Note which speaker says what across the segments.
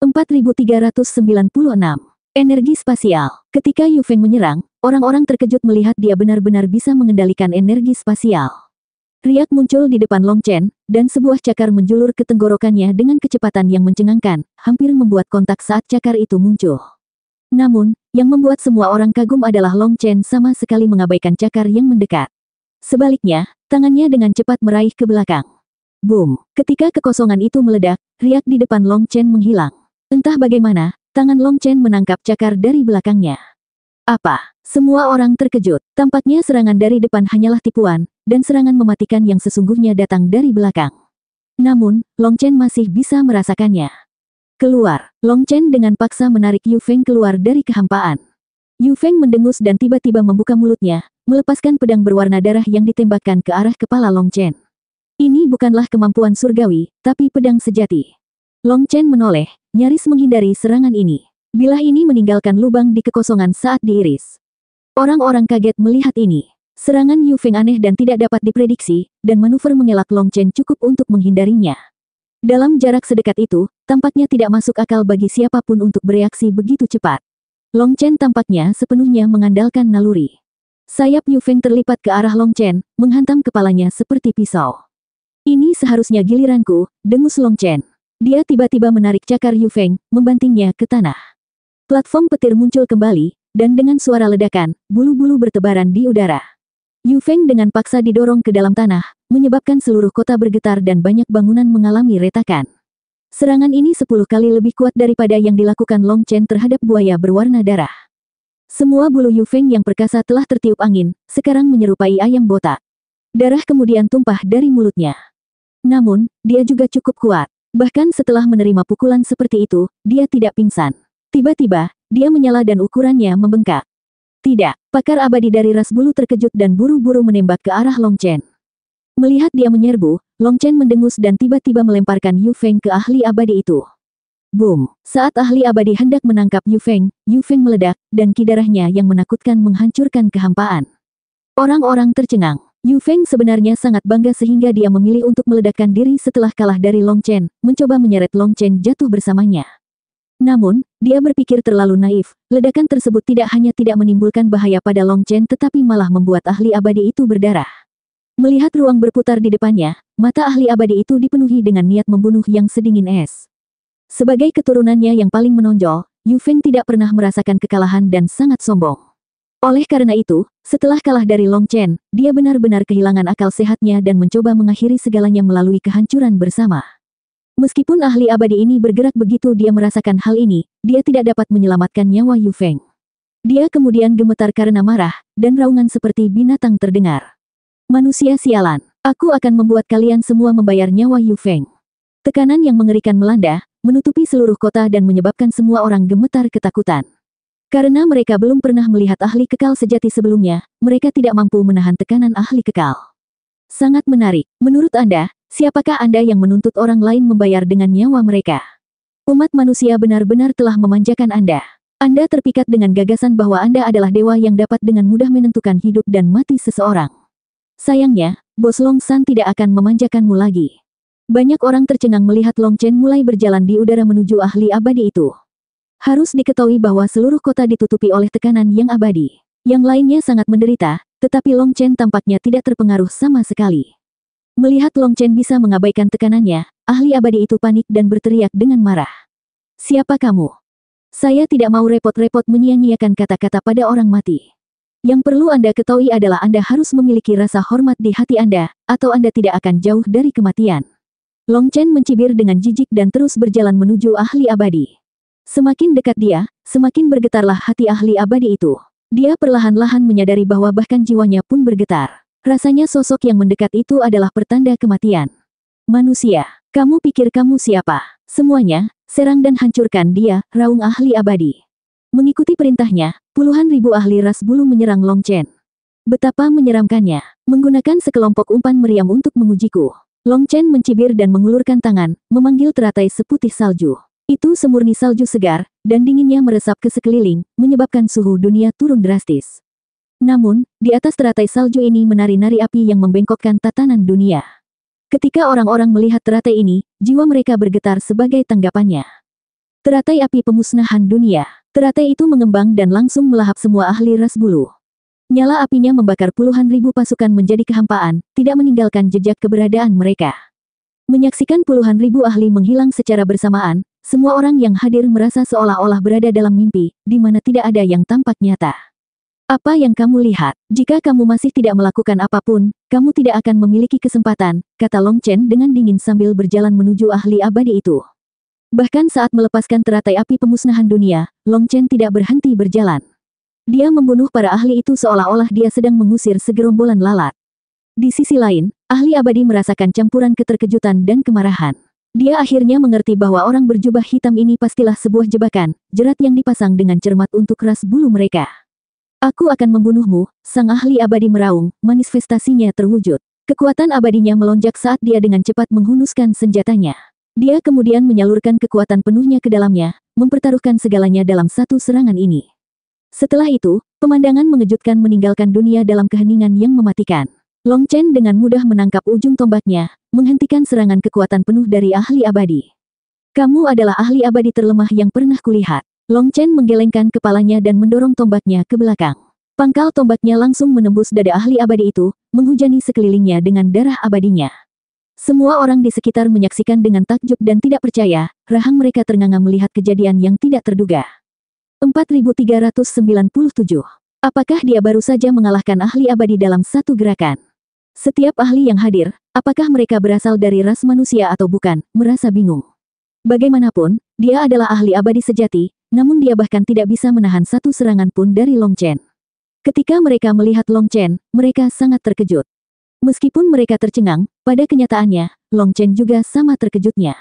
Speaker 1: 4396. Energi spasial. Ketika Yu Feng menyerang, orang-orang terkejut melihat dia benar-benar bisa mengendalikan energi spasial. Riak muncul di depan Long Chen, dan sebuah cakar menjulur ke tenggorokannya dengan kecepatan yang mencengangkan, hampir membuat kontak saat cakar itu muncul. Namun, yang membuat semua orang kagum adalah Long Chen sama sekali mengabaikan cakar yang mendekat. Sebaliknya, tangannya dengan cepat meraih ke belakang. Boom! Ketika kekosongan itu meledak, riak di depan Long Chen menghilang. Entah bagaimana, tangan Long Chen menangkap cakar dari belakangnya. Apa? Semua orang terkejut. Tampaknya serangan dari depan hanyalah tipuan, dan serangan mematikan yang sesungguhnya datang dari belakang. Namun, Long Chen masih bisa merasakannya. Keluar, Long Chen dengan paksa menarik Yu Feng keluar dari kehampaan. Yu Feng mendengus dan tiba-tiba membuka mulutnya, melepaskan pedang berwarna darah yang ditembakkan ke arah kepala Long Chen. Ini bukanlah kemampuan surgawi, tapi pedang sejati. Long Chen menoleh, nyaris menghindari serangan ini. Bilah ini meninggalkan lubang di kekosongan saat diiris. Orang-orang kaget melihat ini. Serangan Yu Feng aneh dan tidak dapat diprediksi, dan manuver mengelak Long Chen cukup untuk menghindarinya. Dalam jarak sedekat itu, tampaknya tidak masuk akal bagi siapapun untuk bereaksi begitu cepat. Long Chen tampaknya sepenuhnya mengandalkan naluri. Sayap Yu Feng terlipat ke arah Long Chen, menghantam kepalanya seperti pisau. Ini seharusnya giliranku, dengus Long Chen. Dia tiba-tiba menarik cakar Yu Feng, membantingnya ke tanah. Platform petir muncul kembali, dan dengan suara ledakan, bulu-bulu bertebaran di udara. Yu Feng dengan paksa didorong ke dalam tanah, menyebabkan seluruh kota bergetar dan banyak bangunan mengalami retakan. Serangan ini sepuluh kali lebih kuat daripada yang dilakukan Long Chen terhadap buaya berwarna darah. Semua bulu Yu Feng yang perkasa telah tertiup angin, sekarang menyerupai ayam botak. Darah kemudian tumpah dari mulutnya. Namun, dia juga cukup kuat. Bahkan setelah menerima pukulan seperti itu, dia tidak pingsan. Tiba-tiba, dia menyala dan ukurannya membengkak. Tidak, pakar abadi dari ras bulu terkejut dan buru-buru menembak ke arah Long Chen. Melihat dia menyerbu, Long Chen mendengus dan tiba-tiba melemparkan Yu Feng ke ahli abadi itu. Boom! Saat ahli abadi hendak menangkap Yu Feng, Yu Feng meledak, dan kidarahnya yang menakutkan menghancurkan kehampaan. Orang-orang tercengang. Yu Feng sebenarnya sangat bangga sehingga dia memilih untuk meledakkan diri setelah kalah dari Long Chen, mencoba menyeret Long Chen jatuh bersamanya. Namun, dia berpikir terlalu naif, ledakan tersebut tidak hanya tidak menimbulkan bahaya pada Long Chen tetapi malah membuat ahli abadi itu berdarah. Melihat ruang berputar di depannya, mata ahli abadi itu dipenuhi dengan niat membunuh yang sedingin es. Sebagai keturunannya yang paling menonjol, Yu Feng tidak pernah merasakan kekalahan dan sangat sombong. Oleh karena itu, setelah kalah dari Long Chen, dia benar-benar kehilangan akal sehatnya dan mencoba mengakhiri segalanya melalui kehancuran bersama. Meskipun ahli abadi ini bergerak begitu dia merasakan hal ini, dia tidak dapat menyelamatkan nyawa Yu Feng. Dia kemudian gemetar karena marah, dan raungan seperti binatang terdengar. Manusia sialan, aku akan membuat kalian semua membayar nyawa Yu Feng. Tekanan yang mengerikan melanda, menutupi seluruh kota dan menyebabkan semua orang gemetar ketakutan. Karena mereka belum pernah melihat ahli kekal sejati sebelumnya, mereka tidak mampu menahan tekanan ahli kekal. Sangat menarik. Menurut Anda, siapakah Anda yang menuntut orang lain membayar dengan nyawa mereka? Umat manusia benar-benar telah memanjakan Anda. Anda terpikat dengan gagasan bahwa Anda adalah dewa yang dapat dengan mudah menentukan hidup dan mati seseorang. Sayangnya, bos Long San tidak akan memanjakanmu lagi. Banyak orang tercengang melihat Long Chen mulai berjalan di udara menuju ahli abadi itu. Harus diketahui bahwa seluruh kota ditutupi oleh tekanan yang abadi. Yang lainnya sangat menderita, tetapi Long Chen tampaknya tidak terpengaruh sama sekali. Melihat Long Chen bisa mengabaikan tekanannya, ahli abadi itu panik dan berteriak dengan marah. Siapa kamu? Saya tidak mau repot-repot menyia-nyiakan kata-kata pada orang mati. Yang perlu Anda ketahui adalah Anda harus memiliki rasa hormat di hati Anda, atau Anda tidak akan jauh dari kematian. Long Chen mencibir dengan jijik dan terus berjalan menuju ahli abadi. Semakin dekat dia, semakin bergetarlah hati ahli abadi itu. Dia perlahan-lahan menyadari bahwa bahkan jiwanya pun bergetar. Rasanya sosok yang mendekat itu adalah pertanda kematian. Manusia, kamu pikir kamu siapa? Semuanya, serang dan hancurkan dia, raung ahli abadi. Mengikuti perintahnya, puluhan ribu ahli ras bulu menyerang Long Chen. Betapa menyeramkannya, menggunakan sekelompok umpan meriam untuk mengujiku. Long Chen mencibir dan mengulurkan tangan, memanggil teratai seputih salju. Itu semurni salju segar, dan dinginnya meresap ke sekeliling, menyebabkan suhu dunia turun drastis. Namun, di atas teratai salju ini menari-nari api yang membengkokkan tatanan dunia. Ketika orang-orang melihat teratai ini, jiwa mereka bergetar sebagai tanggapannya. Teratai api pemusnahan dunia. Teratai itu mengembang dan langsung melahap semua ahli ras bulu. Nyala apinya membakar puluhan ribu pasukan menjadi kehampaan, tidak meninggalkan jejak keberadaan mereka. Menyaksikan puluhan ribu ahli menghilang secara bersamaan, semua orang yang hadir merasa seolah-olah berada dalam mimpi, di mana tidak ada yang tampak nyata. Apa yang kamu lihat? Jika kamu masih tidak melakukan apapun, kamu tidak akan memiliki kesempatan, kata Long Chen dengan dingin sambil berjalan menuju ahli abadi itu. Bahkan saat melepaskan teratai api pemusnahan dunia, Long Chen tidak berhenti berjalan. Dia membunuh para ahli itu seolah-olah dia sedang mengusir segerombolan lalat. Di sisi lain, ahli abadi merasakan campuran keterkejutan dan kemarahan. Dia akhirnya mengerti bahwa orang berjubah hitam ini pastilah sebuah jebakan, jerat yang dipasang dengan cermat untuk ras bulu mereka. Aku akan membunuhmu, sang ahli abadi meraung, manifestasinya terwujud. Kekuatan abadinya melonjak saat dia dengan cepat menghunuskan senjatanya. Dia kemudian menyalurkan kekuatan penuhnya ke dalamnya, mempertaruhkan segalanya dalam satu serangan ini. Setelah itu, pemandangan mengejutkan meninggalkan dunia dalam keheningan yang mematikan. Long Chen dengan mudah menangkap ujung tombaknya, menghentikan serangan kekuatan penuh dari ahli abadi. Kamu adalah ahli abadi terlemah yang pernah kulihat. Long Chen menggelengkan kepalanya dan mendorong tombaknya ke belakang. Pangkal tombaknya langsung menembus dada ahli abadi itu, menghujani sekelilingnya dengan darah abadinya. Semua orang di sekitar menyaksikan dengan takjub dan tidak percaya, rahang mereka ternganga melihat kejadian yang tidak terduga. 4397. Apakah dia baru saja mengalahkan ahli abadi dalam satu gerakan? Setiap ahli yang hadir, apakah mereka berasal dari ras manusia atau bukan, merasa bingung. Bagaimanapun, dia adalah ahli abadi sejati, namun dia bahkan tidak bisa menahan satu serangan pun dari Long Chen. Ketika mereka melihat Long Chen, mereka sangat terkejut. Meskipun mereka tercengang, pada kenyataannya, Long Chen juga sama terkejutnya.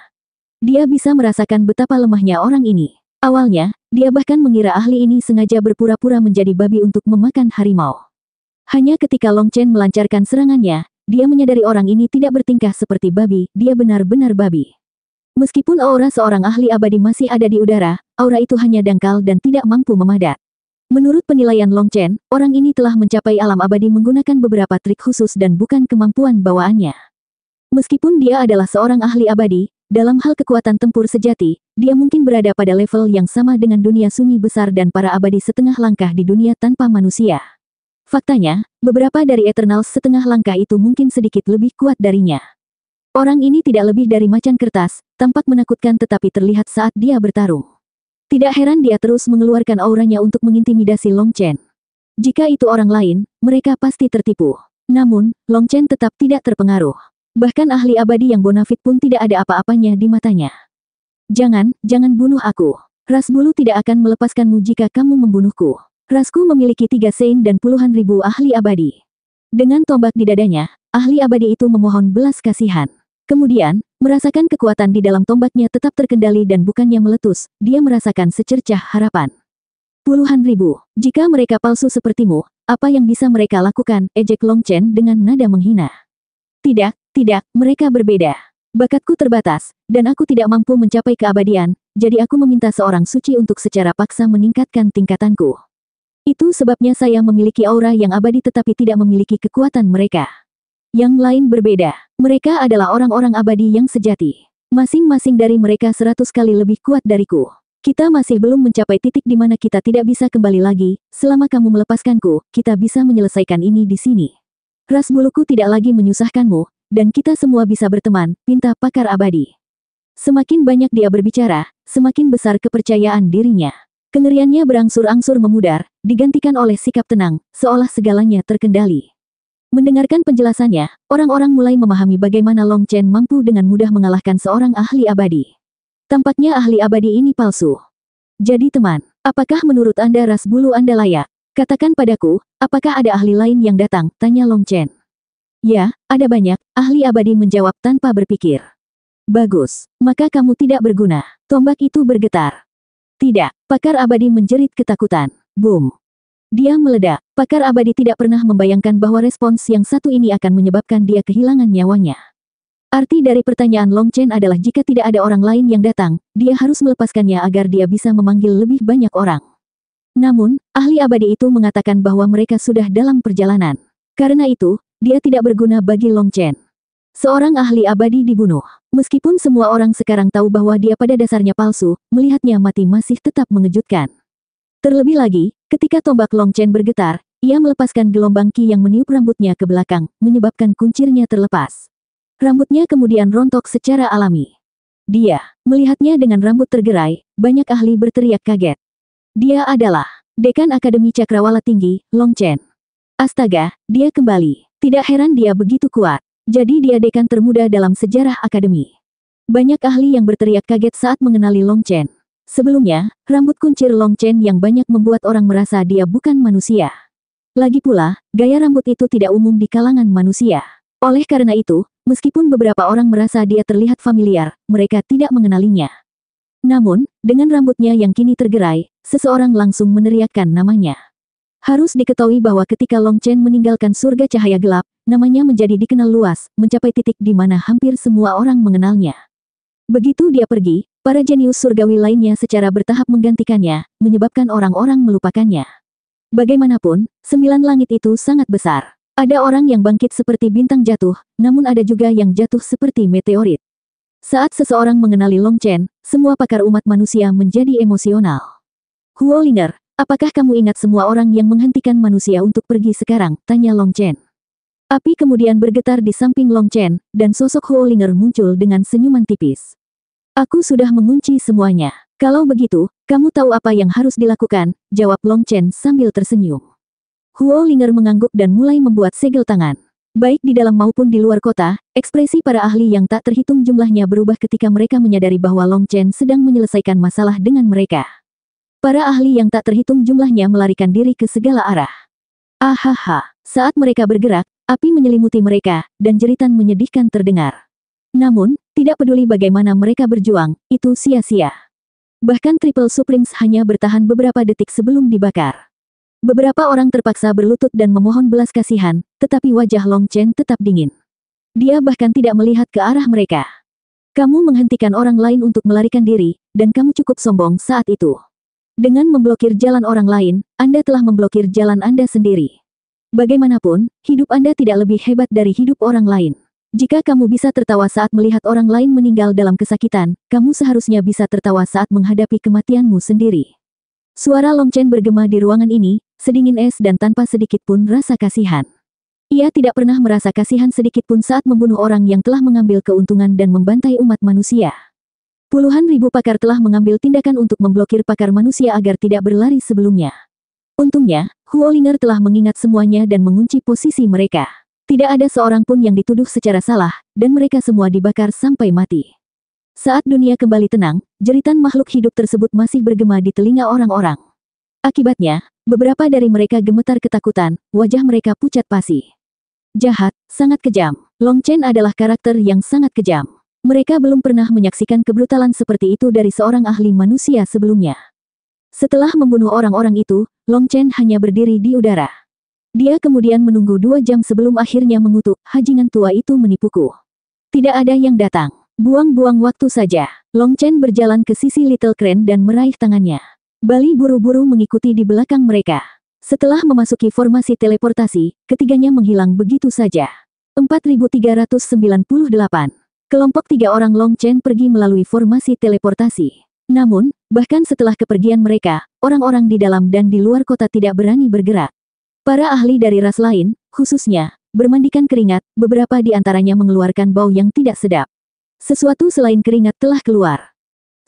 Speaker 1: Dia bisa merasakan betapa lemahnya orang ini. Awalnya, dia bahkan mengira ahli ini sengaja berpura-pura menjadi babi untuk memakan harimau. Hanya ketika Long Chen melancarkan serangannya, dia menyadari orang ini tidak bertingkah seperti babi, dia benar-benar babi. Meskipun aura seorang ahli abadi masih ada di udara, aura itu hanya dangkal dan tidak mampu memadat. Menurut penilaian Long Chen, orang ini telah mencapai alam abadi menggunakan beberapa trik khusus dan bukan kemampuan bawaannya. Meskipun dia adalah seorang ahli abadi, dalam hal kekuatan tempur sejati, dia mungkin berada pada level yang sama dengan dunia sunyi besar dan para abadi setengah langkah di dunia tanpa manusia. Faktanya, beberapa dari Eternal setengah langkah itu mungkin sedikit lebih kuat darinya. Orang ini tidak lebih dari macan kertas, tampak menakutkan tetapi terlihat saat dia bertarung. Tidak heran dia terus mengeluarkan auranya untuk mengintimidasi Long Chen. Jika itu orang lain, mereka pasti tertipu. Namun, Long Chen tetap tidak terpengaruh. Bahkan ahli abadi yang bonafit pun tidak ada apa-apanya di matanya. Jangan, jangan bunuh aku. Ras bulu tidak akan melepaskanmu jika kamu membunuhku. Rasku memiliki tiga sein dan puluhan ribu ahli abadi. Dengan tombak di dadanya, ahli abadi itu memohon belas kasihan. Kemudian, merasakan kekuatan di dalam tombaknya tetap terkendali dan bukannya meletus, dia merasakan secercah harapan. Puluhan ribu, jika mereka palsu sepertimu, apa yang bisa mereka lakukan, ejek Longchen dengan nada menghina. Tidak, tidak, mereka berbeda. Bakatku terbatas, dan aku tidak mampu mencapai keabadian, jadi aku meminta seorang suci untuk secara paksa meningkatkan tingkatanku. Itu sebabnya saya memiliki aura yang abadi tetapi tidak memiliki kekuatan mereka. Yang lain berbeda. Mereka adalah orang-orang abadi yang sejati. Masing-masing dari mereka seratus kali lebih kuat dariku. Kita masih belum mencapai titik di mana kita tidak bisa kembali lagi. Selama kamu melepaskanku, kita bisa menyelesaikan ini di sini. Ras buluku tidak lagi menyusahkanmu, dan kita semua bisa berteman, pinta pakar abadi. Semakin banyak dia berbicara, semakin besar kepercayaan dirinya. Kengeriannya berangsur-angsur memudar, digantikan oleh sikap tenang, seolah segalanya terkendali. Mendengarkan penjelasannya, orang-orang mulai memahami bagaimana Long Chen mampu dengan mudah mengalahkan seorang ahli abadi. Tampaknya ahli abadi ini palsu. Jadi teman, apakah menurut Anda ras bulu Anda layak? Katakan padaku, apakah ada ahli lain yang datang? Tanya Long Chen. Ya, ada banyak, ahli abadi menjawab tanpa berpikir. Bagus, maka kamu tidak berguna. Tombak itu bergetar. Tidak, pakar abadi menjerit ketakutan. Boom. Dia meledak. Pakar abadi tidak pernah membayangkan bahwa respons yang satu ini akan menyebabkan dia kehilangan nyawanya. Arti dari pertanyaan Long Chen adalah jika tidak ada orang lain yang datang, dia harus melepaskannya agar dia bisa memanggil lebih banyak orang. Namun, ahli abadi itu mengatakan bahwa mereka sudah dalam perjalanan. Karena itu, dia tidak berguna bagi Long Chen. Seorang ahli abadi dibunuh. Meskipun semua orang sekarang tahu bahwa dia pada dasarnya palsu, melihatnya mati masih tetap mengejutkan. Terlebih lagi, ketika tombak Long Chen bergetar, ia melepaskan gelombang ki yang meniup rambutnya ke belakang, menyebabkan kuncirnya terlepas. Rambutnya kemudian rontok secara alami. Dia melihatnya dengan rambut tergerai, banyak ahli berteriak kaget. Dia adalah Dekan Akademi Cakrawala Tinggi, Long Chen. Astaga, dia kembali. Tidak heran dia begitu kuat. Jadi dia dekan termuda dalam sejarah akademi. Banyak ahli yang berteriak kaget saat mengenali Long Chen. Sebelumnya, rambut kuncir Long Chen yang banyak membuat orang merasa dia bukan manusia. Lagi pula, gaya rambut itu tidak umum di kalangan manusia. Oleh karena itu, meskipun beberapa orang merasa dia terlihat familiar, mereka tidak mengenalinya. Namun, dengan rambutnya yang kini tergerai, seseorang langsung meneriakkan namanya. Harus diketahui bahwa ketika Long Chen meninggalkan surga cahaya gelap, namanya menjadi dikenal luas, mencapai titik di mana hampir semua orang mengenalnya. Begitu dia pergi, para jenius surgawi lainnya secara bertahap menggantikannya, menyebabkan orang-orang melupakannya. Bagaimanapun, sembilan langit itu sangat besar. Ada orang yang bangkit seperti bintang jatuh, namun ada juga yang jatuh seperti meteorit. Saat seseorang mengenali Long Chen, semua pakar umat manusia menjadi emosional. Liner. Apakah kamu ingat semua orang yang menghentikan manusia untuk pergi sekarang? Tanya Long Chen. Api kemudian bergetar di samping Long Chen, dan sosok Huolinger muncul dengan senyuman tipis. Aku sudah mengunci semuanya. Kalau begitu, kamu tahu apa yang harus dilakukan, jawab Long Chen sambil tersenyum. Huolinger mengangguk dan mulai membuat segel tangan. Baik di dalam maupun di luar kota, ekspresi para ahli yang tak terhitung jumlahnya berubah ketika mereka menyadari bahwa Long Chen sedang menyelesaikan masalah dengan mereka. Para ahli yang tak terhitung jumlahnya melarikan diri ke segala arah. Ahaha, saat mereka bergerak, api menyelimuti mereka, dan jeritan menyedihkan terdengar. Namun, tidak peduli bagaimana mereka berjuang, itu sia-sia. Bahkan Triple Supremes hanya bertahan beberapa detik sebelum dibakar. Beberapa orang terpaksa berlutut dan memohon belas kasihan, tetapi wajah Long Chen tetap dingin. Dia bahkan tidak melihat ke arah mereka. Kamu menghentikan orang lain untuk melarikan diri, dan kamu cukup sombong saat itu. Dengan memblokir jalan orang lain, Anda telah memblokir jalan Anda sendiri. Bagaimanapun, hidup Anda tidak lebih hebat dari hidup orang lain. Jika kamu bisa tertawa saat melihat orang lain meninggal dalam kesakitan, kamu seharusnya bisa tertawa saat menghadapi kematianmu sendiri. Suara Longchen bergema di ruangan ini, sedingin es dan tanpa sedikit pun rasa kasihan. Ia tidak pernah merasa kasihan sedikit pun saat membunuh orang yang telah mengambil keuntungan dan membantai umat manusia. Puluhan ribu pakar telah mengambil tindakan untuk memblokir pakar manusia agar tidak berlari sebelumnya. Untungnya, Huolinger telah mengingat semuanya dan mengunci posisi mereka. Tidak ada seorang pun yang dituduh secara salah, dan mereka semua dibakar sampai mati. Saat dunia kembali tenang, jeritan makhluk hidup tersebut masih bergema di telinga orang-orang. Akibatnya, beberapa dari mereka gemetar ketakutan, wajah mereka pucat pasi. Jahat, sangat kejam. Long Chen adalah karakter yang sangat kejam. Mereka belum pernah menyaksikan kebrutalan seperti itu dari seorang ahli manusia sebelumnya. Setelah membunuh orang-orang itu, Long Chen hanya berdiri di udara. Dia kemudian menunggu dua jam sebelum akhirnya mengutuk, hajingan tua itu menipuku. Tidak ada yang datang. Buang-buang waktu saja. Long Chen berjalan ke sisi Little Crane dan meraih tangannya. Bali buru-buru mengikuti di belakang mereka. Setelah memasuki formasi teleportasi, ketiganya menghilang begitu saja. 4398 Kelompok tiga orang Long Chen pergi melalui formasi teleportasi. Namun, bahkan setelah kepergian mereka, orang-orang di dalam dan di luar kota tidak berani bergerak. Para ahli dari ras lain, khususnya, bermandikan keringat, beberapa di antaranya mengeluarkan bau yang tidak sedap. Sesuatu selain keringat telah keluar.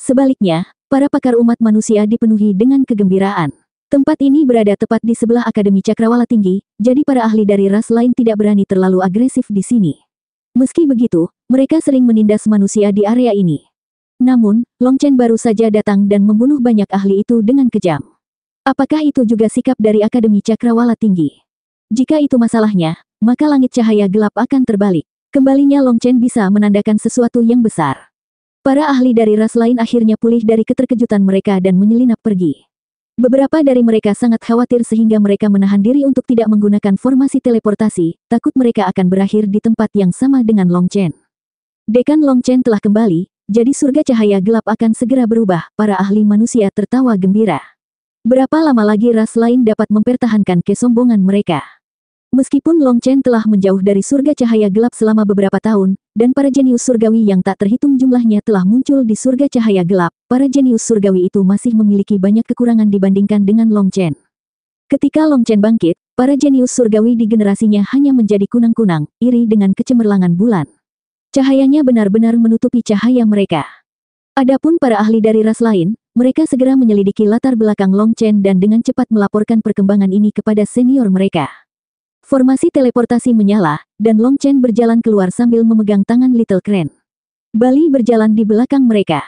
Speaker 1: Sebaliknya, para pakar umat manusia dipenuhi dengan kegembiraan. Tempat ini berada tepat di sebelah Akademi Cakrawala Tinggi, jadi para ahli dari ras lain tidak berani terlalu agresif di sini. Meski begitu, mereka sering menindas manusia di area ini. Namun, Long Chen baru saja datang dan membunuh banyak ahli itu dengan kejam. Apakah itu juga sikap dari Akademi Cakrawala Tinggi? Jika itu masalahnya, maka langit cahaya gelap akan terbalik. Kembalinya Long Chen bisa menandakan sesuatu yang besar. Para ahli dari ras lain akhirnya pulih dari keterkejutan mereka dan menyelinap pergi. Beberapa dari mereka sangat khawatir sehingga mereka menahan diri untuk tidak menggunakan formasi teleportasi, takut mereka akan berakhir di tempat yang sama dengan Long Chen. Dekan Long Chen telah kembali, jadi surga cahaya gelap akan segera berubah, para ahli manusia tertawa gembira. Berapa lama lagi ras lain dapat mempertahankan kesombongan mereka? Meskipun Long Chen telah menjauh dari surga cahaya gelap selama beberapa tahun, dan para jenius surgawi yang tak terhitung jumlahnya telah muncul di surga cahaya gelap, para jenius surgawi itu masih memiliki banyak kekurangan dibandingkan dengan Long Chen. Ketika Long Chen bangkit, para jenius surgawi di generasinya hanya menjadi kunang-kunang, iri dengan kecemerlangan bulan. Cahayanya benar-benar menutupi cahaya mereka. Adapun para ahli dari ras lain, mereka segera menyelidiki latar belakang Long Chen dan dengan cepat melaporkan perkembangan ini kepada senior mereka. Formasi teleportasi menyala, dan Long Chen berjalan keluar sambil memegang tangan Little Crane. Bali berjalan di belakang mereka.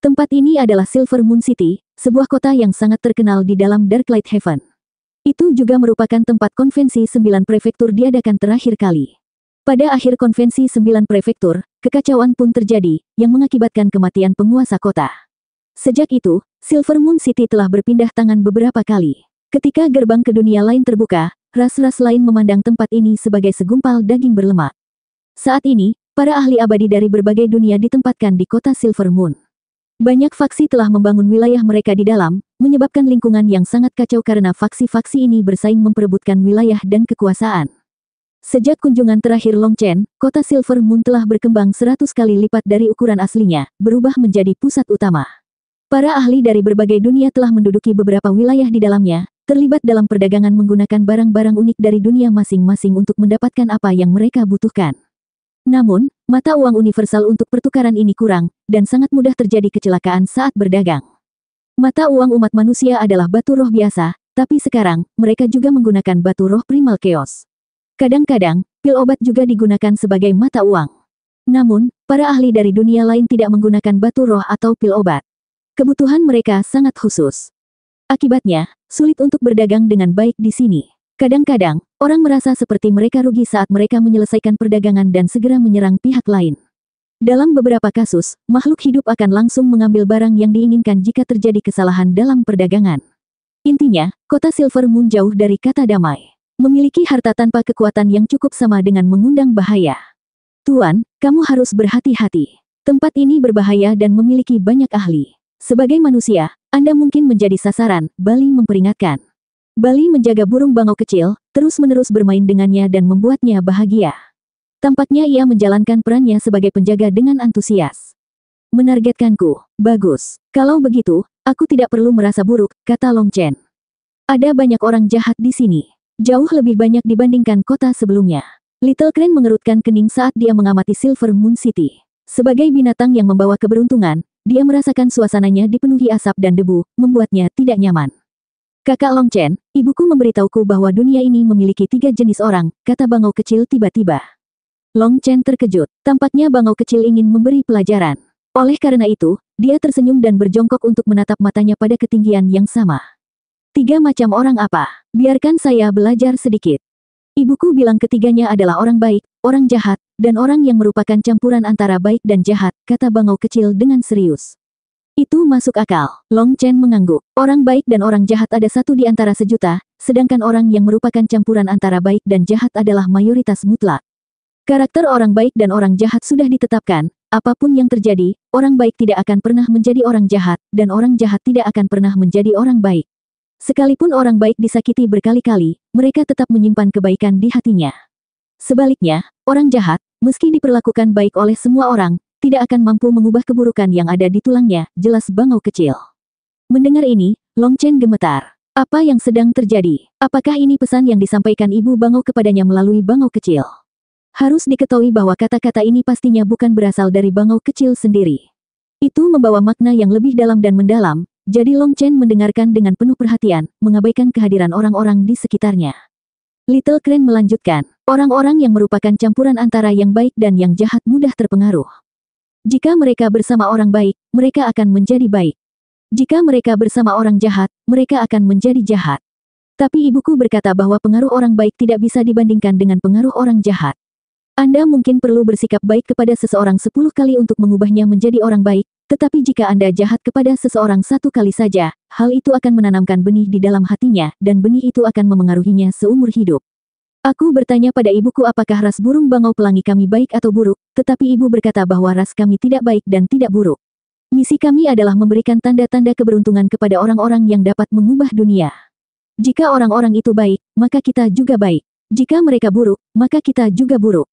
Speaker 1: Tempat ini adalah Silver Moon City, sebuah kota yang sangat terkenal di dalam Darklight Heaven. Itu juga merupakan tempat konvensi sembilan prefektur diadakan terakhir kali. Pada akhir konvensi sembilan prefektur, kekacauan pun terjadi, yang mengakibatkan kematian penguasa kota. Sejak itu, Silver Moon City telah berpindah tangan beberapa kali. Ketika gerbang ke dunia lain terbuka, ras-ras lain memandang tempat ini sebagai segumpal daging berlemak. Saat ini, para ahli abadi dari berbagai dunia ditempatkan di kota Silver Moon. Banyak faksi telah membangun wilayah mereka di dalam, menyebabkan lingkungan yang sangat kacau karena faksi-faksi ini bersaing memperebutkan wilayah dan kekuasaan. Sejak kunjungan terakhir Long Chen, kota Silver Moon telah berkembang seratus kali lipat dari ukuran aslinya, berubah menjadi pusat utama. Para ahli dari berbagai dunia telah menduduki beberapa wilayah di dalamnya, terlibat dalam perdagangan menggunakan barang-barang unik dari dunia masing-masing untuk mendapatkan apa yang mereka butuhkan. Namun, mata uang universal untuk pertukaran ini kurang, dan sangat mudah terjadi kecelakaan saat berdagang. Mata uang umat manusia adalah batu roh biasa, tapi sekarang, mereka juga menggunakan batu roh primal chaos. Kadang-kadang, pil obat juga digunakan sebagai mata uang. Namun, para ahli dari dunia lain tidak menggunakan batu roh atau pil obat. Kebutuhan mereka sangat khusus. Akibatnya, sulit untuk berdagang dengan baik di sini. Kadang-kadang, orang merasa seperti mereka rugi saat mereka menyelesaikan perdagangan dan segera menyerang pihak lain. Dalam beberapa kasus, makhluk hidup akan langsung mengambil barang yang diinginkan jika terjadi kesalahan dalam perdagangan. Intinya, kota Silver Moon jauh dari kata damai. Memiliki harta tanpa kekuatan yang cukup sama dengan mengundang bahaya. Tuan, kamu harus berhati-hati. Tempat ini berbahaya dan memiliki banyak ahli. Sebagai manusia, anda mungkin menjadi sasaran, Bali memperingatkan. Bali menjaga burung bangau kecil, terus-menerus bermain dengannya dan membuatnya bahagia. Tampaknya ia menjalankan perannya sebagai penjaga dengan antusias. Menargetkanku, bagus. Kalau begitu, aku tidak perlu merasa buruk, kata Long Chen. Ada banyak orang jahat di sini. Jauh lebih banyak dibandingkan kota sebelumnya. Little Crane mengerutkan kening saat dia mengamati Silver Moon City. Sebagai binatang yang membawa keberuntungan, dia merasakan suasananya dipenuhi asap dan debu, membuatnya tidak nyaman. Kakak Long Chen, ibuku memberitahuku bahwa dunia ini memiliki tiga jenis orang, kata bangau kecil tiba-tiba. Long Chen terkejut, tampaknya bangau kecil ingin memberi pelajaran. Oleh karena itu, dia tersenyum dan berjongkok untuk menatap matanya pada ketinggian yang sama. Tiga macam orang apa? Biarkan saya belajar sedikit. Ibuku bilang ketiganya adalah orang baik, orang jahat, dan orang yang merupakan campuran antara baik dan jahat, kata Bangau kecil dengan serius. Itu masuk akal. Long Chen mengangguk. Orang baik dan orang jahat ada satu di antara sejuta, sedangkan orang yang merupakan campuran antara baik dan jahat adalah mayoritas mutlak. Karakter orang baik dan orang jahat sudah ditetapkan, apapun yang terjadi, orang baik tidak akan pernah menjadi orang jahat, dan orang jahat tidak akan pernah menjadi orang baik. Sekalipun orang baik disakiti berkali-kali, mereka tetap menyimpan kebaikan di hatinya. Sebaliknya, orang jahat, Meski diperlakukan baik oleh semua orang, tidak akan mampu mengubah keburukan yang ada di tulangnya, jelas bangau kecil. Mendengar ini, Long Chen gemetar. Apa yang sedang terjadi? Apakah ini pesan yang disampaikan ibu bangau kepadanya melalui bangau kecil? Harus diketahui bahwa kata-kata ini pastinya bukan berasal dari bangau kecil sendiri. Itu membawa makna yang lebih dalam dan mendalam, jadi Long Chen mendengarkan dengan penuh perhatian, mengabaikan kehadiran orang-orang di sekitarnya. Little Crane melanjutkan, Orang-orang yang merupakan campuran antara yang baik dan yang jahat mudah terpengaruh. Jika mereka bersama orang baik, mereka akan menjadi baik. Jika mereka bersama orang jahat, mereka akan menjadi jahat. Tapi ibuku berkata bahwa pengaruh orang baik tidak bisa dibandingkan dengan pengaruh orang jahat. Anda mungkin perlu bersikap baik kepada seseorang sepuluh kali untuk mengubahnya menjadi orang baik, tetapi jika Anda jahat kepada seseorang satu kali saja, hal itu akan menanamkan benih di dalam hatinya, dan benih itu akan memengaruhinya seumur hidup. Aku bertanya pada ibuku apakah ras burung bangau pelangi kami baik atau buruk, tetapi ibu berkata bahwa ras kami tidak baik dan tidak buruk. Misi kami adalah memberikan tanda-tanda keberuntungan kepada orang-orang yang dapat mengubah dunia. Jika orang-orang itu baik, maka kita juga baik. Jika mereka buruk, maka kita juga buruk.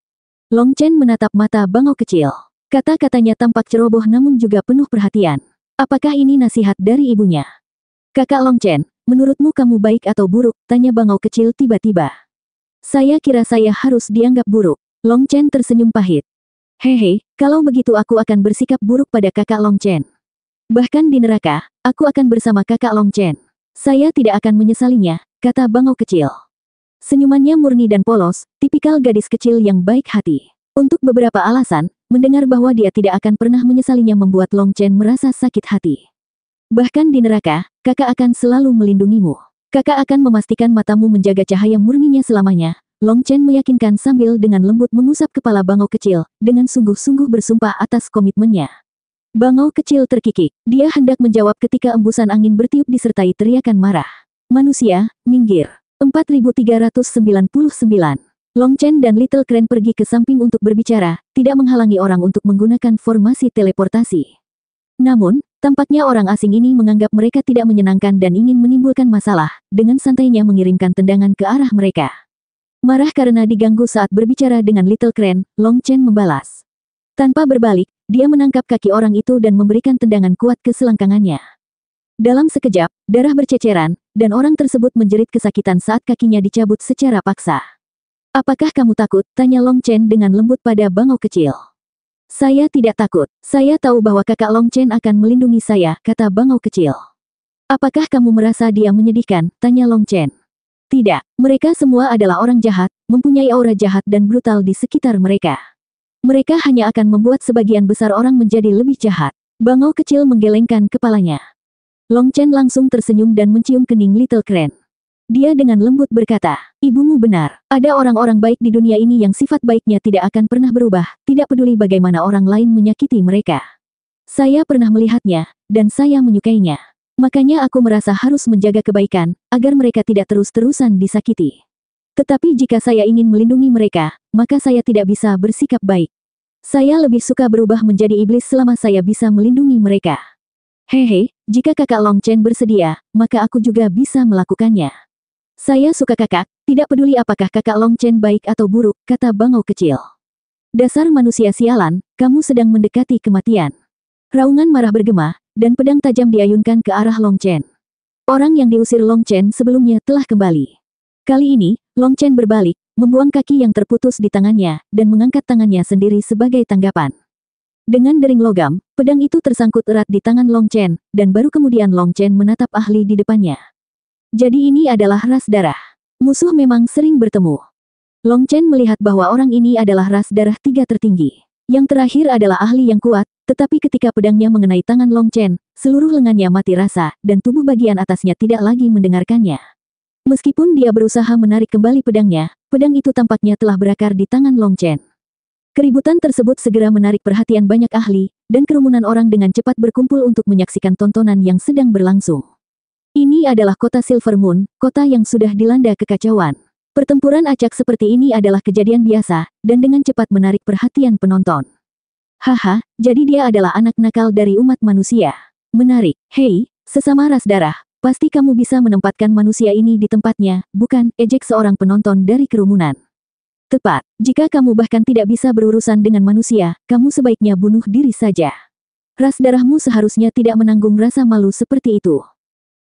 Speaker 1: Long Chen menatap mata bangau kecil. Kata-katanya tampak ceroboh namun juga penuh perhatian. Apakah ini nasihat dari ibunya? Kakak Long Chen, menurutmu kamu baik atau buruk? Tanya bangau kecil tiba-tiba. Saya kira saya harus dianggap buruk. Long Chen tersenyum pahit. Hehe, kalau begitu aku akan bersikap buruk pada kakak Long Chen. Bahkan di neraka, aku akan bersama kakak Long Chen. Saya tidak akan menyesalinya, kata Bangau kecil. Senyumannya murni dan polos, tipikal gadis kecil yang baik hati. Untuk beberapa alasan, mendengar bahwa dia tidak akan pernah menyesalinya membuat Long Chen merasa sakit hati. Bahkan di neraka, kakak akan selalu melindungimu. Kakak akan memastikan matamu menjaga cahaya murninya selamanya. Long Chen meyakinkan sambil dengan lembut mengusap kepala Bangau kecil, dengan sungguh-sungguh bersumpah atas komitmennya. Bangau kecil terkikik. Dia hendak menjawab ketika embusan angin bertiup disertai teriakan marah. Manusia, minggir. 4399. Long Chen dan Little Crane pergi ke samping untuk berbicara, tidak menghalangi orang untuk menggunakan formasi teleportasi. Namun, Tampaknya orang asing ini menganggap mereka tidak menyenangkan dan ingin menimbulkan masalah, dengan santainya mengirimkan tendangan ke arah mereka. Marah karena diganggu saat berbicara dengan Little Crane, Long Chen membalas. Tanpa berbalik, dia menangkap kaki orang itu dan memberikan tendangan kuat ke selangkangannya. Dalam sekejap, darah berceceran, dan orang tersebut menjerit kesakitan saat kakinya dicabut secara paksa. Apakah kamu takut? Tanya Long Chen dengan lembut pada bangau kecil. Saya tidak takut. Saya tahu bahwa kakak Long Chen akan melindungi saya, kata Bangau kecil. Apakah kamu merasa dia menyedihkan? Tanya Long Chen. Tidak, mereka semua adalah orang jahat, mempunyai aura jahat dan brutal di sekitar mereka. Mereka hanya akan membuat sebagian besar orang menjadi lebih jahat. Bangau kecil menggelengkan kepalanya. Long Chen langsung tersenyum dan mencium kening Little Crane. Dia dengan lembut berkata, Ibumu benar, ada orang-orang baik di dunia ini yang sifat baiknya tidak akan pernah berubah, tidak peduli bagaimana orang lain menyakiti mereka. Saya pernah melihatnya, dan saya menyukainya. Makanya aku merasa harus menjaga kebaikan, agar mereka tidak terus-terusan disakiti. Tetapi jika saya ingin melindungi mereka, maka saya tidak bisa bersikap baik. Saya lebih suka berubah menjadi iblis selama saya bisa melindungi mereka. Hehe, jika kakak Long Chen bersedia, maka aku juga bisa melakukannya. Saya suka kakak, tidak peduli apakah kakak Long Chen baik atau buruk, kata bangau kecil. Dasar manusia sialan, kamu sedang mendekati kematian. Raungan marah bergema, dan pedang tajam diayunkan ke arah Long Chen. Orang yang diusir Long Chen sebelumnya telah kembali. Kali ini, Long Chen berbalik, membuang kaki yang terputus di tangannya, dan mengangkat tangannya sendiri sebagai tanggapan. Dengan dering logam, pedang itu tersangkut erat di tangan Long Chen, dan baru kemudian Long Chen menatap ahli di depannya. Jadi ini adalah ras darah. Musuh memang sering bertemu. Long Chen melihat bahwa orang ini adalah ras darah tiga tertinggi. Yang terakhir adalah ahli yang kuat, tetapi ketika pedangnya mengenai tangan Long Chen, seluruh lengannya mati rasa, dan tubuh bagian atasnya tidak lagi mendengarkannya. Meskipun dia berusaha menarik kembali pedangnya, pedang itu tampaknya telah berakar di tangan Long Chen. Keributan tersebut segera menarik perhatian banyak ahli, dan kerumunan orang dengan cepat berkumpul untuk menyaksikan tontonan yang sedang berlangsung. Ini adalah kota Silver Moon, kota yang sudah dilanda kekacauan. Pertempuran acak seperti ini adalah kejadian biasa, dan dengan cepat menarik perhatian penonton. Haha, jadi dia adalah anak nakal dari umat manusia. Menarik, hei, sesama ras darah, pasti kamu bisa menempatkan manusia ini di tempatnya, bukan, ejek seorang penonton dari kerumunan. Tepat, jika kamu bahkan tidak bisa berurusan dengan manusia, kamu sebaiknya bunuh diri saja. Ras darahmu seharusnya tidak menanggung rasa malu seperti itu.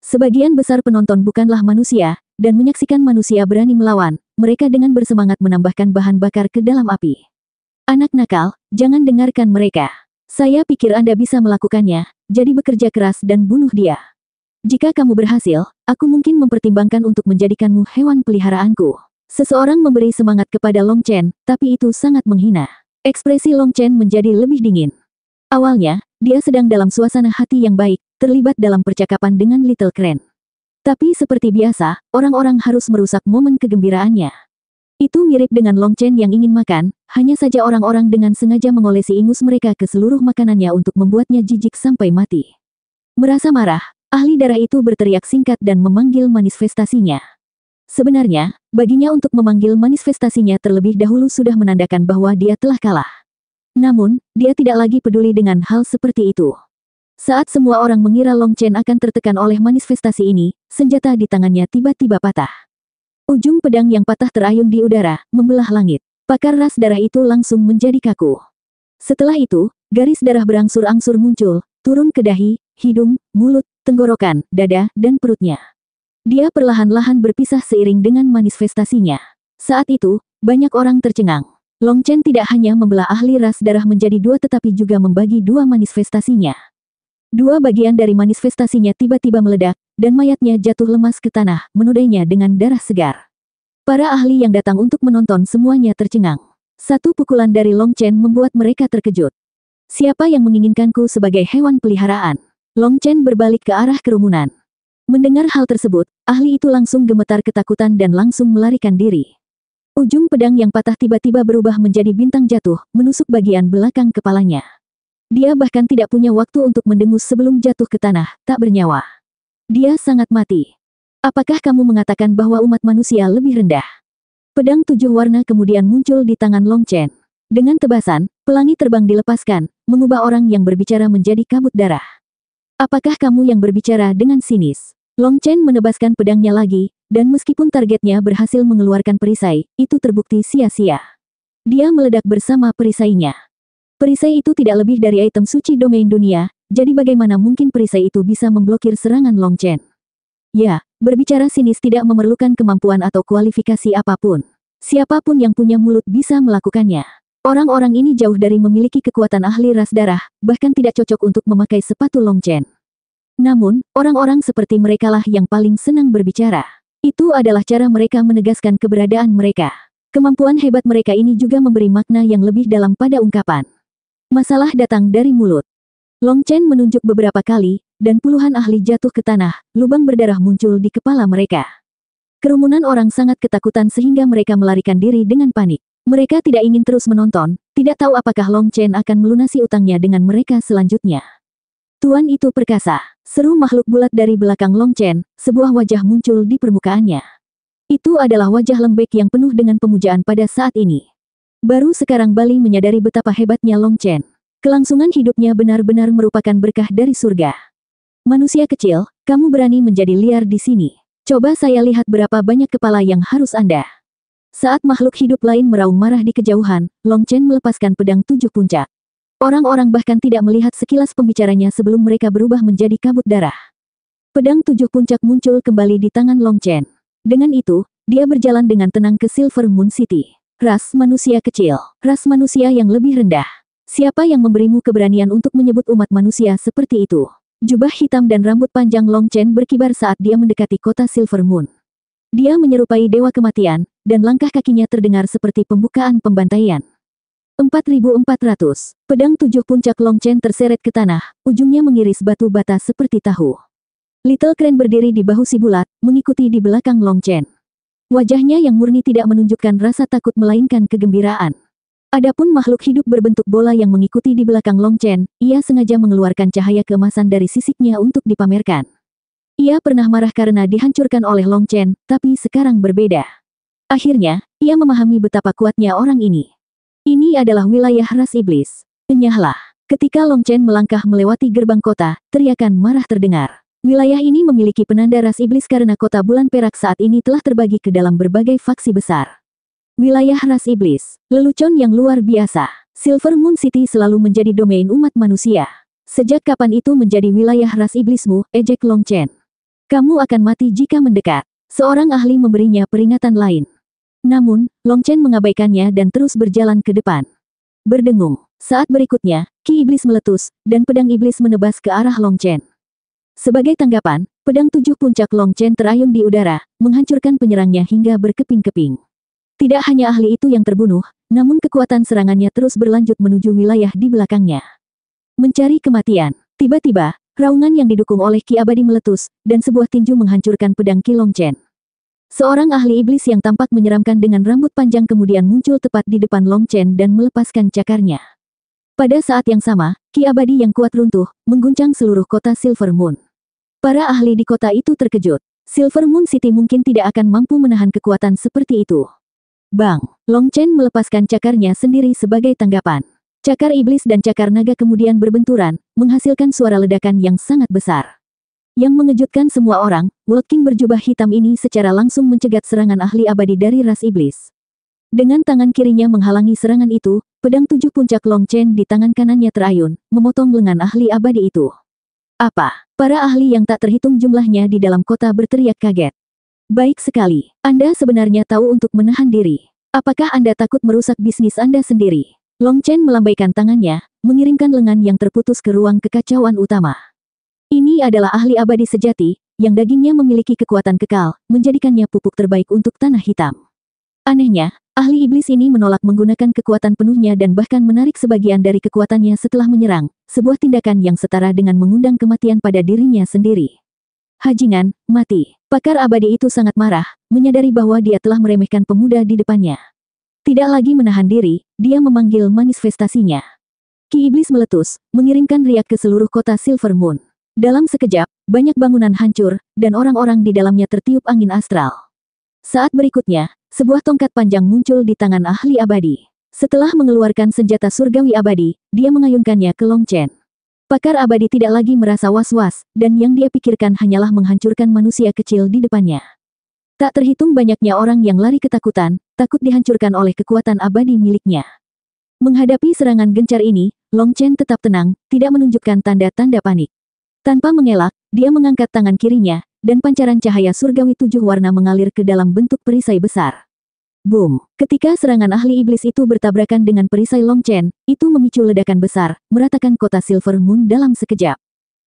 Speaker 1: Sebagian besar penonton bukanlah manusia, dan menyaksikan manusia berani melawan, mereka dengan bersemangat menambahkan bahan bakar ke dalam api. Anak nakal, jangan dengarkan mereka. Saya pikir Anda bisa melakukannya, jadi bekerja keras dan bunuh dia. Jika kamu berhasil, aku mungkin mempertimbangkan untuk menjadikanmu hewan peliharaanku. Seseorang memberi semangat kepada Long Chen, tapi itu sangat menghina. Ekspresi Long Chen menjadi lebih dingin. Awalnya, dia sedang dalam suasana hati yang baik, terlibat dalam percakapan dengan Little Crane. Tapi seperti biasa, orang-orang harus merusak momen kegembiraannya. Itu mirip dengan Long Chen yang ingin makan, hanya saja orang-orang dengan sengaja mengolesi ingus mereka ke seluruh makanannya untuk membuatnya jijik sampai mati. Merasa marah, ahli darah itu berteriak singkat dan memanggil manifestasinya. Sebenarnya, baginya untuk memanggil manifestasinya terlebih dahulu sudah menandakan bahwa dia telah kalah. Namun, dia tidak lagi peduli dengan hal seperti itu. Saat semua orang mengira Long Chen akan tertekan oleh manifestasi ini, senjata di tangannya tiba-tiba patah. Ujung pedang yang patah terayun di udara, membelah langit. Pakar ras darah itu langsung menjadi kaku. Setelah itu, garis darah berangsur-angsur muncul, turun ke dahi, hidung, mulut, tenggorokan, dada, dan perutnya. Dia perlahan-lahan berpisah seiring dengan manifestasinya. Saat itu, banyak orang tercengang. Long Chen tidak hanya membelah ahli ras darah menjadi dua tetapi juga membagi dua manifestasinya. Dua bagian dari manifestasinya tiba-tiba meledak, dan mayatnya jatuh lemas ke tanah, menudainya dengan darah segar. Para ahli yang datang untuk menonton semuanya tercengang. Satu pukulan dari Long Chen membuat mereka terkejut. Siapa yang menginginkanku sebagai hewan peliharaan? Long Chen berbalik ke arah kerumunan. Mendengar hal tersebut, ahli itu langsung gemetar ketakutan dan langsung melarikan diri. Ujung pedang yang patah tiba-tiba berubah menjadi bintang jatuh, menusuk bagian belakang kepalanya. Dia bahkan tidak punya waktu untuk mendengus sebelum jatuh ke tanah, tak bernyawa. Dia sangat mati. Apakah kamu mengatakan bahwa umat manusia lebih rendah? Pedang tujuh warna kemudian muncul di tangan Long Chen. Dengan tebasan, pelangi terbang dilepaskan, mengubah orang yang berbicara menjadi kabut darah. Apakah kamu yang berbicara dengan sinis? Long Chen menebaskan pedangnya lagi, dan meskipun targetnya berhasil mengeluarkan perisai, itu terbukti sia-sia. Dia meledak bersama perisainya. Perisai itu tidak lebih dari item suci domain dunia, jadi bagaimana mungkin perisai itu bisa memblokir serangan Long Chen? Ya, berbicara sinis tidak memerlukan kemampuan atau kualifikasi apapun. Siapapun yang punya mulut bisa melakukannya. Orang-orang ini jauh dari memiliki kekuatan ahli ras darah, bahkan tidak cocok untuk memakai sepatu Long Chen. Namun, orang-orang seperti merekalah yang paling senang berbicara. Itu adalah cara mereka menegaskan keberadaan mereka. Kemampuan hebat mereka ini juga memberi makna yang lebih dalam pada ungkapan. Masalah datang dari mulut. Long Chen menunjuk beberapa kali, dan puluhan ahli jatuh ke tanah, lubang berdarah muncul di kepala mereka. Kerumunan orang sangat ketakutan sehingga mereka melarikan diri dengan panik. Mereka tidak ingin terus menonton, tidak tahu apakah Long Chen akan melunasi utangnya dengan mereka selanjutnya. Tuan itu perkasa. Seru makhluk bulat dari belakang Long Chen, sebuah wajah muncul di permukaannya. Itu adalah wajah lembek yang penuh dengan pemujaan pada saat ini. Baru sekarang Bali menyadari betapa hebatnya Long Chen. Kelangsungan hidupnya benar-benar merupakan berkah dari surga. Manusia kecil, kamu berani menjadi liar di sini. Coba saya lihat berapa banyak kepala yang harus Anda. Saat makhluk hidup lain meraung marah di kejauhan, Long Chen melepaskan pedang tujuh puncak. Orang-orang bahkan tidak melihat sekilas pembicaranya sebelum mereka berubah menjadi kabut darah. Pedang tujuh puncak muncul kembali di tangan Long Chen. Dengan itu, dia berjalan dengan tenang ke Silver Moon City. Ras manusia kecil, ras manusia yang lebih rendah. Siapa yang memberimu keberanian untuk menyebut umat manusia seperti itu? Jubah hitam dan rambut panjang Long Chen berkibar saat dia mendekati kota Silver Moon. Dia menyerupai dewa kematian, dan langkah kakinya terdengar seperti pembukaan pembantaian. 4400, pedang tujuh puncak Long Chen terseret ke tanah, ujungnya mengiris batu bata seperti tahu. Little Crane berdiri di bahu si bulat, mengikuti di belakang Long Chen. Wajahnya yang murni tidak menunjukkan rasa takut melainkan kegembiraan. Adapun makhluk hidup berbentuk bola yang mengikuti di belakang Long Chen, ia sengaja mengeluarkan cahaya kemasan dari sisiknya untuk dipamerkan. Ia pernah marah karena dihancurkan oleh Long Chen, tapi sekarang berbeda. Akhirnya, ia memahami betapa kuatnya orang ini. Ini adalah wilayah ras iblis. Kenyahlah. Ketika Long Chen melangkah melewati gerbang kota, teriakan marah terdengar. Wilayah ini memiliki penanda ras iblis karena kota bulan perak saat ini telah terbagi ke dalam berbagai faksi besar. Wilayah ras iblis, lelucon yang luar biasa. Silver Moon City selalu menjadi domain umat manusia. Sejak kapan itu menjadi wilayah ras iblismu, ejek Long Chen? Kamu akan mati jika mendekat. Seorang ahli memberinya peringatan lain. Namun, Long Chen mengabaikannya dan terus berjalan ke depan. Berdengung, saat berikutnya, Ki Iblis meletus, dan pedang Iblis menebas ke arah Long Chen. Sebagai tanggapan, pedang tujuh puncak Long Chen terayun di udara, menghancurkan penyerangnya hingga berkeping-keping. Tidak hanya ahli itu yang terbunuh, namun kekuatan serangannya terus berlanjut menuju wilayah di belakangnya. Mencari kematian, tiba-tiba, raungan yang didukung oleh Ki Abadi meletus, dan sebuah tinju menghancurkan pedang Ki Long Chen. Seorang ahli iblis yang tampak menyeramkan dengan rambut panjang kemudian muncul tepat di depan Long Chen dan melepaskan cakarnya. Pada saat yang sama, ki abadi yang kuat runtuh, mengguncang seluruh kota Silver Moon. Para ahli di kota itu terkejut. Silver Moon City mungkin tidak akan mampu menahan kekuatan seperti itu. Bang, Long Chen melepaskan cakarnya sendiri sebagai tanggapan. Cakar iblis dan cakar naga kemudian berbenturan, menghasilkan suara ledakan yang sangat besar. Yang mengejutkan semua orang, World King berjubah hitam ini secara langsung mencegat serangan ahli abadi dari ras iblis. Dengan tangan kirinya menghalangi serangan itu, Pedang tujuh puncak Long Chen di tangan kanannya terayun, memotong lengan ahli abadi itu. Apa? Para ahli yang tak terhitung jumlahnya di dalam kota berteriak kaget. Baik sekali, Anda sebenarnya tahu untuk menahan diri. Apakah Anda takut merusak bisnis Anda sendiri? Long Chen melambaikan tangannya, mengirimkan lengan yang terputus ke ruang kekacauan utama. Ini adalah ahli abadi sejati, yang dagingnya memiliki kekuatan kekal, menjadikannya pupuk terbaik untuk tanah hitam. Anehnya, Ahli iblis ini menolak menggunakan kekuatan penuhnya dan bahkan menarik sebagian dari kekuatannya setelah menyerang, sebuah tindakan yang setara dengan mengundang kematian pada dirinya sendiri. Hajingan, mati. Pakar abadi itu sangat marah, menyadari bahwa dia telah meremehkan pemuda di depannya. Tidak lagi menahan diri, dia memanggil manifestasinya. Ki Iblis meletus, mengirimkan riak ke seluruh kota Silver Moon. Dalam sekejap, banyak bangunan hancur, dan orang-orang di dalamnya tertiup angin astral. Saat berikutnya, sebuah tongkat panjang muncul di tangan ahli abadi. Setelah mengeluarkan senjata surgawi abadi, dia mengayunkannya ke Long Chen. Pakar abadi tidak lagi merasa was-was, dan yang dia pikirkan hanyalah menghancurkan manusia kecil di depannya. Tak terhitung banyaknya orang yang lari ketakutan, takut dihancurkan oleh kekuatan abadi miliknya. Menghadapi serangan gencar ini, Long Chen tetap tenang, tidak menunjukkan tanda-tanda panik. Tanpa mengelak, dia mengangkat tangan kirinya, dan pancaran cahaya surgawi tujuh warna mengalir ke dalam bentuk perisai besar. Boom! Ketika serangan ahli iblis itu bertabrakan dengan perisai Long Chen, itu memicu ledakan besar, meratakan kota Silver Moon dalam sekejap.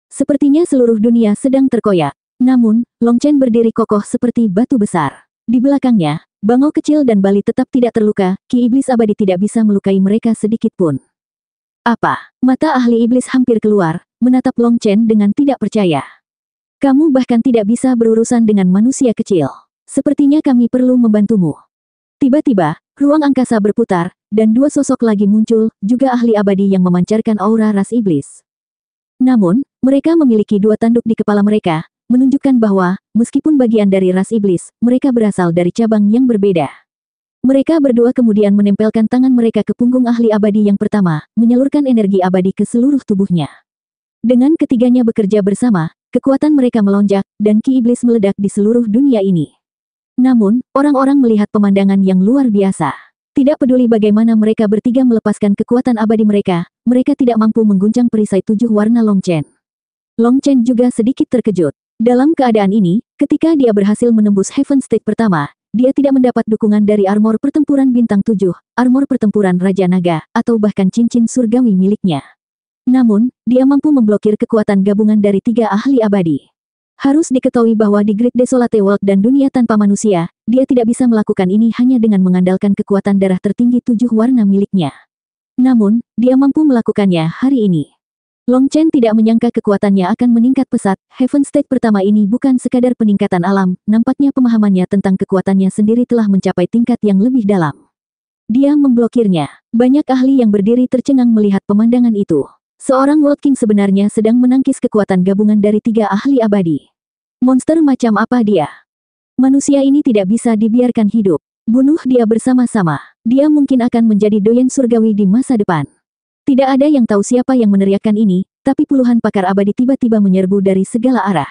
Speaker 1: Sepertinya seluruh dunia sedang terkoyak. Namun, Long Chen berdiri kokoh seperti batu besar. Di belakangnya, Bangau kecil dan Bali tetap tidak terluka, Ki Iblis Abadi tidak bisa melukai mereka sedikit pun. Apa? Mata ahli iblis hampir keluar, menatap Long Chen dengan tidak percaya. Kamu bahkan tidak bisa berurusan dengan manusia kecil. Sepertinya kami perlu membantumu. Tiba-tiba, ruang angkasa berputar, dan dua sosok lagi muncul, juga ahli abadi yang memancarkan aura ras iblis. Namun, mereka memiliki dua tanduk di kepala mereka, menunjukkan bahwa, meskipun bagian dari ras iblis, mereka berasal dari cabang yang berbeda. Mereka berdua kemudian menempelkan tangan mereka ke punggung ahli abadi yang pertama, menyalurkan energi abadi ke seluruh tubuhnya. Dengan ketiganya bekerja bersama, kekuatan mereka melonjak, dan ki iblis meledak di seluruh dunia ini. Namun, orang-orang melihat pemandangan yang luar biasa. Tidak peduli bagaimana mereka bertiga melepaskan kekuatan abadi mereka, mereka tidak mampu mengguncang perisai tujuh warna Long Chen. Long Chen juga sedikit terkejut. Dalam keadaan ini, ketika dia berhasil menembus Heaven State pertama, dia tidak mendapat dukungan dari armor pertempuran bintang Tujuh, armor pertempuran Raja Naga, atau bahkan cincin surgawi miliknya. Namun, dia mampu memblokir kekuatan gabungan dari tiga ahli abadi. Harus diketahui bahwa di Great Desolate World dan dunia tanpa manusia, dia tidak bisa melakukan ini hanya dengan mengandalkan kekuatan darah tertinggi tujuh warna miliknya. Namun, dia mampu melakukannya hari ini. Long Chen tidak menyangka kekuatannya akan meningkat pesat, Heaven State pertama ini bukan sekadar peningkatan alam, nampaknya pemahamannya tentang kekuatannya sendiri telah mencapai tingkat yang lebih dalam. Dia memblokirnya. Banyak ahli yang berdiri tercengang melihat pemandangan itu. Seorang World King sebenarnya sedang menangkis kekuatan gabungan dari tiga ahli abadi. Monster macam apa dia? Manusia ini tidak bisa dibiarkan hidup. Bunuh dia bersama-sama. Dia mungkin akan menjadi doyen surgawi di masa depan. Tidak ada yang tahu siapa yang meneriakkan ini, tapi puluhan pakar abadi tiba-tiba menyerbu dari segala arah.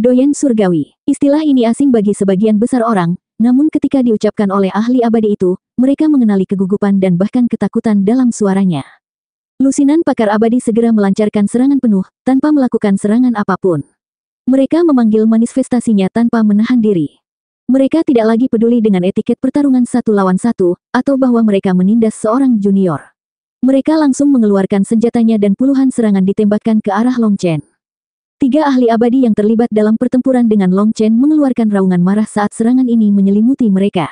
Speaker 1: Doyen surgawi. Istilah ini asing bagi sebagian besar orang, namun ketika diucapkan oleh ahli abadi itu, mereka mengenali kegugupan dan bahkan ketakutan dalam suaranya. Lusinan pakar abadi segera melancarkan serangan penuh, tanpa melakukan serangan apapun. Mereka memanggil manifestasinya tanpa menahan diri. Mereka tidak lagi peduli dengan etiket pertarungan satu lawan satu, atau bahwa mereka menindas seorang junior. Mereka langsung mengeluarkan senjatanya dan puluhan serangan ditembakkan ke arah Long Chen. Tiga ahli abadi yang terlibat dalam pertempuran dengan Long Chen mengeluarkan raungan marah saat serangan ini menyelimuti mereka.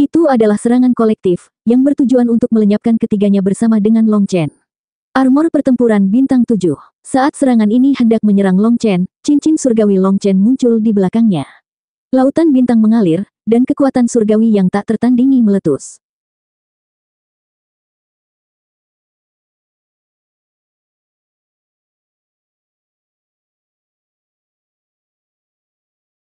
Speaker 1: Itu adalah serangan kolektif, yang bertujuan untuk melenyapkan ketiganya bersama dengan Long Chen. Armor pertempuran bintang 7. Saat serangan ini hendak menyerang Long Chen, cincin surgawi Long Chen muncul di belakangnya. Lautan bintang mengalir, dan kekuatan surgawi yang tak tertandingi
Speaker 2: meletus.